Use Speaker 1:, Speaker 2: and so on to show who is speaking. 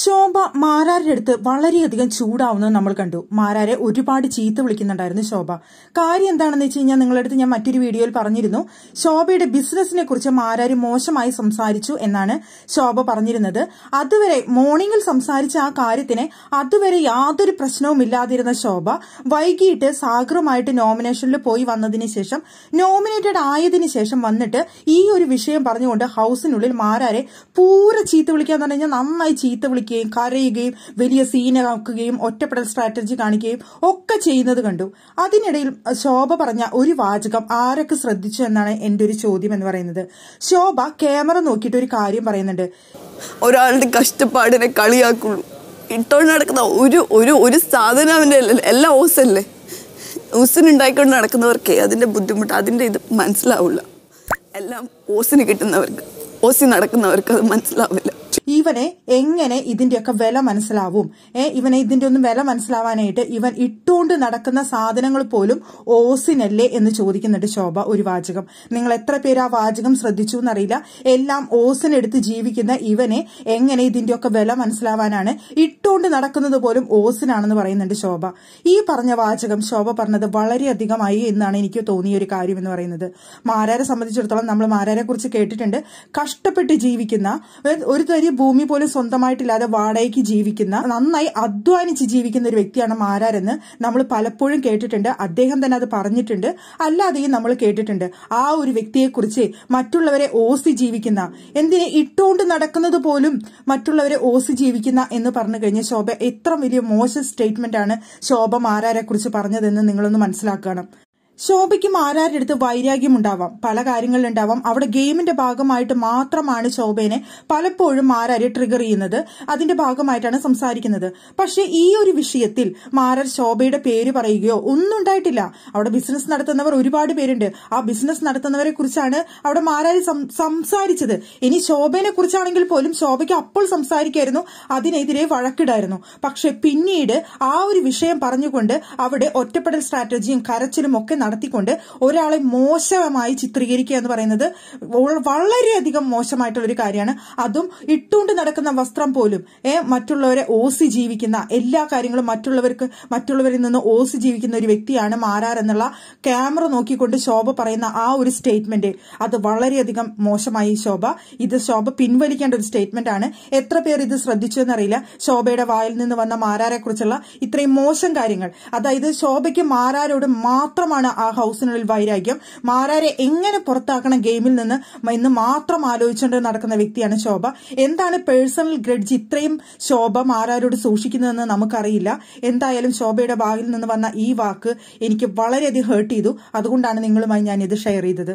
Speaker 1: ശോഭ മാരാരുടെ അടുത്ത് വളരെയധികം ചൂടാവുന്നത് നമ്മൾ കണ്ടു മാരാരെ ഒരുപാട് ചീത്ത വിളിക്കുന്നുണ്ടായിരുന്നു ശോഭ കാര്യം എന്താണെന്ന് വെച്ച് കഴിഞ്ഞാൽ നിങ്ങളടുത്ത് ഞാൻ മറ്റൊരു വീഡിയോയിൽ പറഞ്ഞിരുന്നു ശോഭയുടെ ബിസിനസിനെ കുറിച്ച് മാരാര് മോശമായി സംസാരിച്ചു എന്നാണ് ശോഭ പറഞ്ഞിരുന്നത് അതുവരെ മോർണിംഗിൽ സംസാരിച്ച ആ കാര്യത്തിന് അതുവരെ യാതൊരു പ്രശ്നവും ഇല്ലാതിരുന്ന ശോഭ വൈകിട്ട് സാഗറുമായിട്ട് നോമിനേഷനിൽ പോയി വന്നതിന് ശേഷം നോമിനേറ്റഡ് ആയതിനു ശേഷം വന്നിട്ട് ഈ ഒരു വിഷയം പറഞ്ഞുകൊണ്ട് ഹൗസിനുള്ളിൽ മാരാരെ പൂര ചീത്ത വിളിക്കാന്ന് പറഞ്ഞു നന്നായി ചീത്ത വിളിക്കും കാണിക്കുകയും കരയുകയും വലിയ സീനാക്കുകയും ഒറ്റപ്പെടൽ സ്ട്രാറ്റജി കാണിക്കുകയും ഒക്കെ ചെയ്യുന്നത് കണ്ടു അതിനിടയിൽ ശോഭ പറഞ്ഞ ഒരു വാചകം ആരൊക്കെ ശ്രദ്ധിച്ചു എന്നാണ് എന്റെ ഒരു ചോദ്യം എന്ന് പറയുന്നത് ശോഭ ക്യാമറ നോക്കിയിട്ട് ഒരു കാര്യം പറയുന്നുണ്ട് ഒരാളുടെ കഷ്ടപ്പാടിനെ കളിയാക്കുള്ളൂ ഇട്ടോണ്ട് നടക്കുന്ന ഒരു ഒരു ഒരു സാധനം അവൻ്റെ എല്ലാ ഓസല്ലേ ഓസിനുണ്ടായിക്കൊണ്ട് നടക്കുന്നവർക്ക് അതിൻ്റെ ബുദ്ധിമുട്ട് അതിൻ്റെ ഇത് മനസ്സിലാവില്ല എല്ലാം ഓസിന് കിട്ടുന്നവർക്ക് ഓസി നടക്കുന്നവർക്ക് അത് മനസ്സിലാവില്ല ഇവനെ എങ്ങനെ ഇതിന്റെയൊക്കെ വില മനസ്സിലാവും ഏഹ് ഇവനെ ഇതിന്റെ ഒന്നും വില മനസ്സിലാവാനായിട്ട് ഇവൻ ഇട്ടുകൊണ്ട് നടക്കുന്ന സാധനങ്ങൾ പോലും ഓസിനല്ലേ എന്ന് ചോദിക്കുന്നുണ്ട് ശോഭ ഒരു വാചകം നിങ്ങൾ എത്ര പേര് ആ വാചകം ശ്രദ്ധിച്ചു എന്നറിയില്ല എല്ലാം ഓസിനെടുത്ത് ജീവിക്കുന്ന ഇവനെ എങ്ങനെ ഇതിന്റെയൊക്കെ വില മനസ്സിലാവാനാണ് ഇട്ടുകൊണ്ട് നടക്കുന്നത് പോലും ഓസിനാണെന്ന് പറയുന്നുണ്ട് ശോഭ ഈ പറഞ്ഞ വാചകം ശോഭ പറഞ്ഞത് വളരെയധികമായി എന്നാണ് എനിക്ക് തോന്നിയ ഒരു കാര്യം എന്ന് പറയുന്നത് മാരാരെ സംബന്ധിച്ചിടത്തോളം നമ്മൾ മാരാരെ കുറിച്ച് കേട്ടിട്ടുണ്ട് കഷ്ടപ്പെട്ട് ജീവിക്കുന്ന ഒരു തരി ചെറിയ ഭൂമി പോലും സ്വന്തമായിട്ടില്ലാതെ വാടകയ്ക്ക് ജീവിക്കുന്ന നന്നായി അധ്വാനിച്ച് ജീവിക്കുന്ന ഒരു വ്യക്തിയാണ് മാരാരെന്ന് നമ്മൾ പലപ്പോഴും കേട്ടിട്ടുണ്ട് അദ്ദേഹം തന്നെ അത് പറഞ്ഞിട്ടുണ്ട് അല്ലാതെയും നമ്മൾ കേട്ടിട്ടുണ്ട് ആ ഒരു വ്യക്തിയെക്കുറിച്ച് മറ്റുള്ളവരെ ഓസി ജീവിക്കുന്ന എന്തിനെ ഇട്ടുകൊണ്ട് നടക്കുന്നത് പോലും മറ്റുള്ളവരെ ഓസി ജീവിക്കുന്ന എന്ന് പറഞ്ഞു കഴിഞ്ഞ ശോഭ എത്ര വലിയ മോശം സ്റ്റേറ്റ്മെന്റ് ആണ് ശോഭ മാരാരെ കുറിച്ച് പറഞ്ഞതെന്ന് നിങ്ങളൊന്ന് മനസ്സിലാക്കണം ശോഭയ്ക്കും ആരാരുടെ അടുത്ത് ഉണ്ടാവാം പല കാര്യങ്ങളിലുണ്ടാവാം അവിടെ ഗെയിമിന്റെ ഭാഗമായിട്ട് മാത്രമാണ് ശോഭേനെ പലപ്പോഴും ആരാര് ട്രിഗർ ചെയ്യുന്നത് അതിന്റെ ഭാഗമായിട്ടാണ് സംസാരിക്കുന്നത് പക്ഷേ ഈ ഒരു വിഷയത്തിൽ മാരാർ ശോഭയുടെ പേര് പറയുകയോ ഒന്നും ഉണ്ടായിട്ടില്ല അവിടെ ബിസിനസ് നടത്തുന്നവർ ഒരുപാട് പേരുണ്ട് ആ ബിസിനസ് നടത്തുന്നവരെ കുറിച്ചാണ് അവിടെ മാരാര് സംസാരിച്ചത് ഇനി ശോഭനെ കുറിച്ചാണെങ്കിൽ പോലും ശോഭയ്ക്ക് അപ്പോൾ സംസാരിക്കായിരുന്നു അതിനെതിരെ വഴക്കിടായിരുന്നു പക്ഷെ പിന്നീട് ആ ഒരു വിഷയം പറഞ്ഞുകൊണ്ട് അവിടെ ഒറ്റപ്പെടൽ സ്ട്രാറ്റജിയും കരച്ചിലും ഒക്കെ നടത്തിക്കൊണ്ട് ഒരാളെ മോശമായി ചിത്രീകരിക്കുക എന്ന് പറയുന്നത് വളരെയധികം മോശമായിട്ടുള്ള ഒരു കാര്യമാണ് അതും ഇട്ടുകൊണ്ട് നടക്കുന്ന വസ്ത്രം പോലും മറ്റുള്ളവരെ ഓസി ജീവിക്കുന്ന എല്ലാ കാര്യങ്ങളും മറ്റുള്ളവർക്ക് മറ്റുള്ളവരിൽ നിന്ന് ഓസി ജീവിക്കുന്ന ഒരു വ്യക്തിയാണ് മാരാർ എന്നുള്ള ക്യാമറ നോക്കിക്കൊണ്ട് ശോഭ പറയുന്ന ആ ഒരു സ്റ്റേറ്റ്മെന്റ് അത് വളരെയധികം മോശമായി ശോഭ ഇത് ശോഭ പിൻവലിക്കേണ്ട ഒരു സ്റ്റേറ്റ്മെന്റ് ആണ് എത്ര പേർ ഇത് ശ്രദ്ധിച്ചു എന്നറിയില്ല ശോഭയുടെ വായിൽ നിന്ന് വന്ന മാരാരെ കുറിച്ചുള്ള ഇത്രയും മോശം കാര്യങ്ങൾ അതായത് ശോഭയ്ക്ക് മാരാരോട് മാത്രമാണ് ആ ഹൌസിനുള്ളിൽ വൈരാഗ്യം മാരാരെ എങ്ങനെ പുറത്താക്കണം ഗെയിമിൽ നിന്ന് ഇന്ന് മാത്രം ആലോചിച്ചുകൊണ്ട് നടക്കുന്ന വ്യക്തിയാണ് ശോഭ എന്താണ് പേഴ്സണൽ ഗ്രഡ്ജ് ഇത്രയും ശോഭ മാരാരോട് സൂക്ഷിക്കുന്നതെന്ന് നമുക്കറിയില്ല എന്തായാലും ശോഭയുടെ ഭാഗിൽ നിന്ന് വന്ന ഈ വാക്ക് എനിക്ക് വളരെയധികം ഹേർട്ട് ചെയ്തു അതുകൊണ്ടാണ് നിങ്ങളുമായി ഞാൻ ഇത് ഷെയർ ചെയ്തത്